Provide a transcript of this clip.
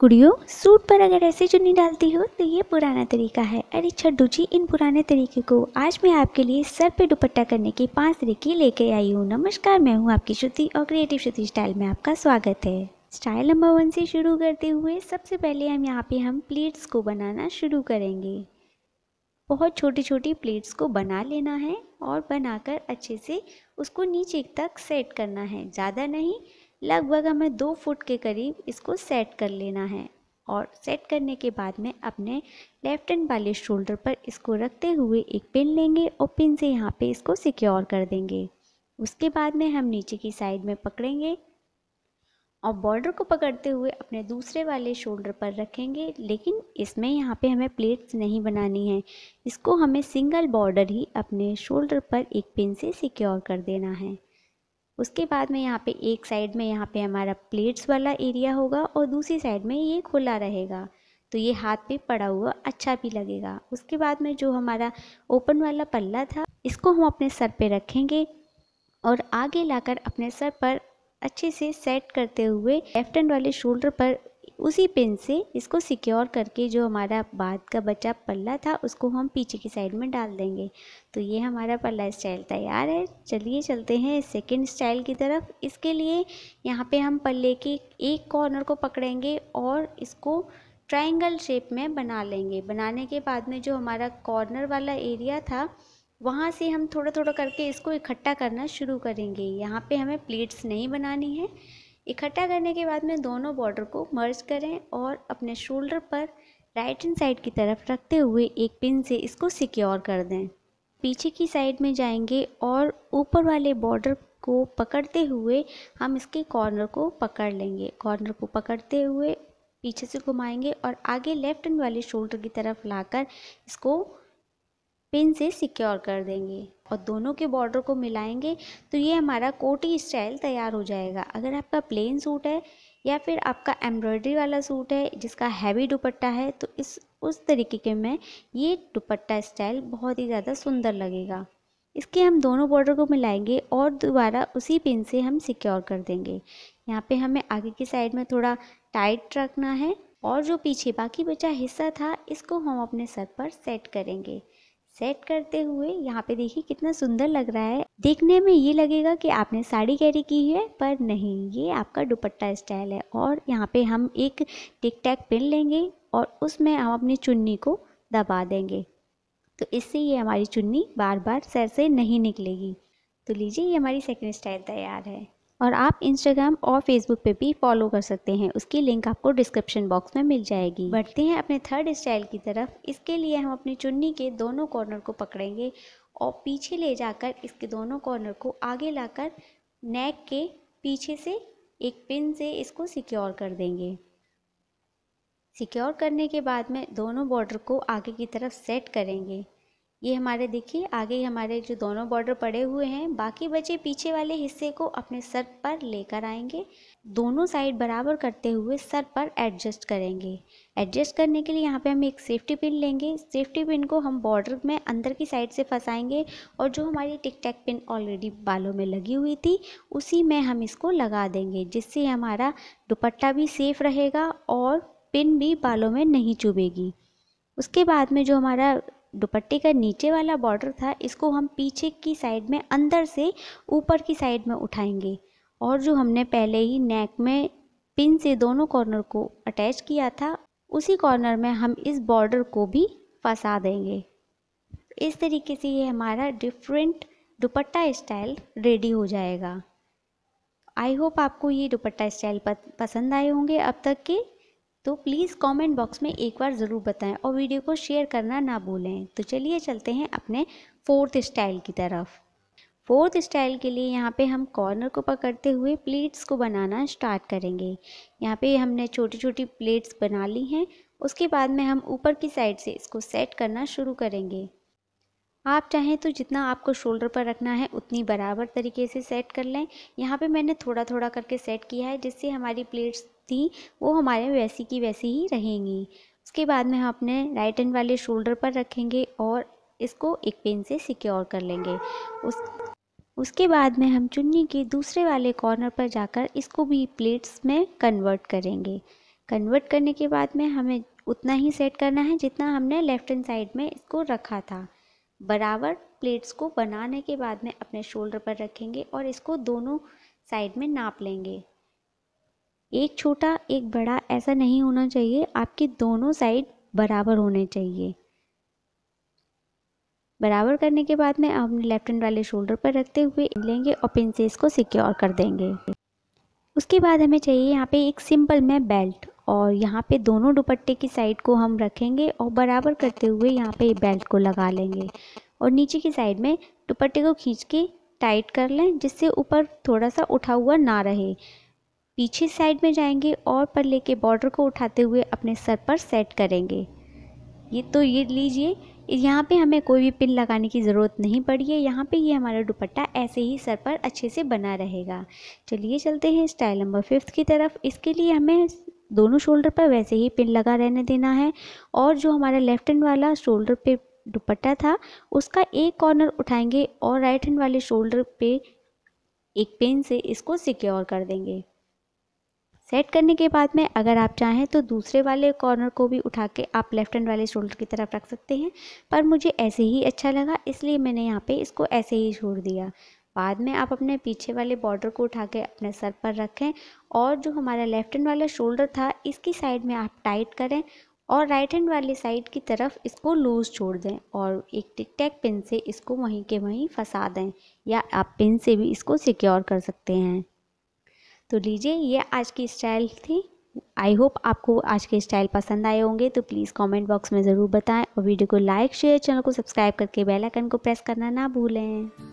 कुड़ियों suit पर अगर ऐसे चुन्नी डालती हो तो ये पुराना तरीका है अरे छड्डू जी इन पुराने तरीके को आज मैं आपके लिए सर पे दुपट्टा करने के पांच तरीके लेके आई हूँ नमस्कार मैं हूँ आपकी श्रुति और क्रिएटिव श्रुति स्टाइल में आपका स्वागत है स्टाइल नंबर वन से शुरू करते हुए सबसे पहले हम यहाँ पे हम प्लेट्स को बनाना शुरू करेंगे बहुत छोटी छोटी प्लेट्स को बना लेना है और बनाकर अच्छे से उसको नीचे तक सेट करना है ज़्यादा नहीं लगभग हमें दो फुट के करीब इसको सेट कर लेना है और सेट करने के बाद में अपने लेफ्ट हैंड वाले शोल्डर पर इसको रखते हुए एक पिन लेंगे और पिन से यहाँ पे इसको सिक्योर कर देंगे उसके बाद में हम नीचे की साइड में पकड़ेंगे और बॉर्डर को पकड़ते हुए अपने दूसरे वाले शोल्डर पर रखेंगे लेकिन इसमें यहाँ पे हमें प्लेट्स नहीं बनानी है इसको हमें सिंगल बॉर्डर ही अपने शोल्डर पर एक पिन से सिक्योर कर देना है उसके बाद में यहाँ पे एक साइड में यहाँ पे हमारा प्लेट्स वाला एरिया होगा और दूसरी साइड में ये खुला रहेगा तो ये हाथ पे पड़ा हुआ अच्छा भी लगेगा उसके बाद में जो हमारा ओपन वाला पल्ला था इसको हम अपने सर पे रखेंगे और आगे लाकर अपने सर पर अच्छे से सेट करते हुए लेफ्ट हैंड वाले शोल्डर पर उसी पिन से इसको सिक्योर करके जो हमारा बाद का बचा पल्ला था उसको हम पीछे की साइड में डाल देंगे तो ये हमारा पल्ला स्टाइल तैयार है चलिए चलते हैं सेकंड स्टाइल की तरफ इसके लिए यहाँ पे हम पल्ले के एक कॉर्नर को पकड़ेंगे और इसको ट्राइंगल शेप में बना लेंगे बनाने के बाद में जो हमारा कॉर्नर वाला एरिया था वहाँ से हम थोड़ा थोड़ा करके इसको इकट्ठा करना शुरू करेंगे यहाँ पर हमें प्लेट्स नहीं बनानी है इकट्ठा करने के बाद में दोनों बॉर्डर को मर्ज करें और अपने शोल्डर पर राइट हैंड साइड की तरफ रखते हुए एक पिन से इसको सिक्योर कर दें पीछे की साइड में जाएंगे और ऊपर वाले बॉर्डर को पकड़ते हुए हम इसके कॉर्नर को पकड़ लेंगे कॉर्नर को पकड़ते हुए पीछे से घुमाएंगे और आगे लेफ्ट हैंड वाले शोल्डर की तरफ लाकर इसको पिन से सिक्योर कर देंगे और दोनों के बॉर्डर को मिलाएंगे तो ये हमारा कोटी स्टाइल तैयार हो जाएगा अगर आपका प्लेन सूट है या फिर आपका एम्ब्रॉयडरी वाला सूट है जिसका हैवी दुपट्टा है तो इस उस तरीके के में ये दुपट्टा स्टाइल बहुत ही ज़्यादा सुंदर लगेगा इसके हम दोनों बॉर्डर को मिलाएंगे और दोबारा उसी पिन से हम सिक्योर कर देंगे यहाँ पे हमें आगे की साइड में थोड़ा टाइट रखना है और जो पीछे बाकी बचा हिस्सा था इसको हम अपने सर पर सेट करेंगे सेट करते हुए यहाँ पे देखिए कितना सुंदर लग रहा है देखने में ये लगेगा कि आपने साड़ी कैरी की है पर नहीं ये आपका दुपट्टा स्टाइल है और यहाँ पे हम एक टिक टैक पिन लेंगे और उसमें हम अपनी चुन्नी को दबा देंगे तो इससे ये हमारी चुन्नी बार बार सर से नहीं निकलेगी तो लीजिए ये हमारी सेकेंड स्टाइल तैयार है और आप इंस्टाग्राम और फेसबुक पे भी फॉलो कर सकते हैं उसकी लिंक आपको डिस्क्रिप्शन बॉक्स में मिल जाएगी बढ़ते हैं अपने थर्ड स्टाइल की तरफ इसके लिए हम अपनी चुन्नी के दोनों कॉर्नर को पकड़ेंगे और पीछे ले जाकर इसके दोनों कॉर्नर को आगे लाकर नेक के पीछे से एक पिन से इसको सिक्योर कर देंगे सिक्योर करने के बाद में दोनों बॉर्डर को आगे की तरफ सेट करेंगे ये हमारे देखिए आगे हमारे जो दोनों बॉर्डर पड़े हुए हैं बाकी बचे पीछे वाले हिस्से को अपने सर पर लेकर आएंगे दोनों साइड बराबर करते हुए सर पर एडजस्ट करेंगे एडजस्ट करने के लिए यहाँ पे हम एक सेफ्टी पिन लेंगे सेफ्टी पिन को हम बॉर्डर में अंदर की साइड से फंसाएंगे और जो हमारी टिक टैक पिन ऑलरेडी बालों में लगी हुई थी उसी में हम इसको लगा देंगे जिससे हमारा दुपट्टा भी सेफ रहेगा और पिन भी बालों में नहीं चुभेगी उसके बाद में जो हमारा दुपट्टे का नीचे वाला बॉर्डर था इसको हम पीछे की साइड में अंदर से ऊपर की साइड में उठाएंगे और जो हमने पहले ही नेक में पिन से दोनों कॉर्नर को अटैच किया था उसी कॉर्नर में हम इस बॉर्डर को भी फंसा देंगे इस तरीके से ये हमारा डिफरेंट दुपट्टा स्टाइल रेडी हो जाएगा आई होप आपको ये दुपट्टा स्टाइल पसंद आए होंगे अब तक के तो प्लीज़ कमेंट बॉक्स में एक बार ज़रूर बताएं और वीडियो को शेयर करना ना भूलें तो चलिए चलते हैं अपने फोर्थ स्टाइल की तरफ फोर्थ स्टाइल के लिए यहाँ पे हम कॉर्नर को पकड़ते हुए प्लेट्स को बनाना स्टार्ट करेंगे यहाँ पे हमने छोटी छोटी प्लेट्स बना ली हैं उसके बाद में हम ऊपर की साइड से इसको सेट करना शुरू करेंगे आप चाहें तो जितना आपको शोल्डर पर रखना है उतनी बराबर तरीके से सेट कर लें यहाँ पे मैंने थोड़ा थोड़ा करके सेट किया है जिससे हमारी प्लेट्स थी वो हमारे वैसी की वैसी ही रहेंगी उसके बाद में हम अपने राइट हैंड वाले शोल्डर पर रखेंगे और इसको एक पेन से सिक्योर कर लेंगे उस उसके बाद में हम चुन्नी के दूसरे वाले कॉर्नर पर जाकर इसको भी प्लेट्स में कन्वर्ट करेंगे कन्वर्ट करने के बाद में हमें उतना ही सेट करना है जितना हमने लेफ़्ट हैंड साइड में इसको रखा था बराबर प्लेट्स को बनाने के बाद में अपने शोल्डर पर रखेंगे और इसको दोनों साइड में नाप लेंगे एक छोटा एक बड़ा ऐसा नहीं होना चाहिए आपके दोनों साइड बराबर होने चाहिए बराबर करने के बाद में आप लेफ्ट हैंड वाले शोल्डर पर रखते हुए लेंगे और पिन से इसको सिक्योर कर देंगे उसके बाद हमें चाहिए यहाँ पे एक सिंपल में बेल्ट और यहाँ पे दोनों दुपट्टे की साइड को हम रखेंगे और बराबर करते हुए यहाँ पे बेल्ट को लगा लेंगे और नीचे की साइड में दुपट्टे को खींच के टाइट कर लें जिससे ऊपर थोड़ा सा उठा हुआ ना रहे पीछे साइड में जाएंगे और पल्ले के बॉर्डर को उठाते हुए अपने सर पर सेट करेंगे ये तो ये लीजिए यहाँ पे हमें कोई भी पिन लगाने की ज़रूरत नहीं पड़ी है यहाँ पे ये हमारा दुपट्टा ऐसे ही सर पर अच्छे से बना रहेगा चलिए चलते हैं स्टाइल नंबर फिफ्थ की तरफ इसके लिए हमें दोनों शोल्डर पर वैसे ही पिन लगा रहने देना है और जो हमारा लेफ्ट हैंड वाला शोल्डर पे दुपट्टा था उसका एक कॉर्नर उठाएंगे और राइट हैंड वाले शोल्डर पे एक पिन से इसको सिक्योर कर देंगे सेट करने के बाद में अगर आप चाहें तो दूसरे वाले कॉर्नर को भी उठा के आप लेफ्ट हैंड वाले शोल्डर की तरफ रख सकते हैं पर मुझे ऐसे ही अच्छा लगा इसलिए मैंने यहाँ पे इसको ऐसे ही छोड़ दिया बाद में आप अपने पीछे वाले बॉर्डर को उठा के अपने सर पर रखें और जो हमारा लेफ्ट हैंड वाला शोल्डर था इसकी साइड में आप टाइट करें और राइट हैंड वाली साइड की तरफ इसको लूज़ छोड़ दें और एक टिक टैक पिन से इसको वहीं के वहीं फंसा दें या आप पिन से भी इसको सिक्योर कर सकते हैं तो लीजिए ये आज की स्टाइल थी आई होप आपको आज के स्टाइल पसंद आए होंगे तो प्लीज़ कमेंट बॉक्स में ज़रूर बताएं और वीडियो को लाइक शेयर चैनल को सब्सक्राइब करके बेल आइकन को प्रेस करना ना भूलें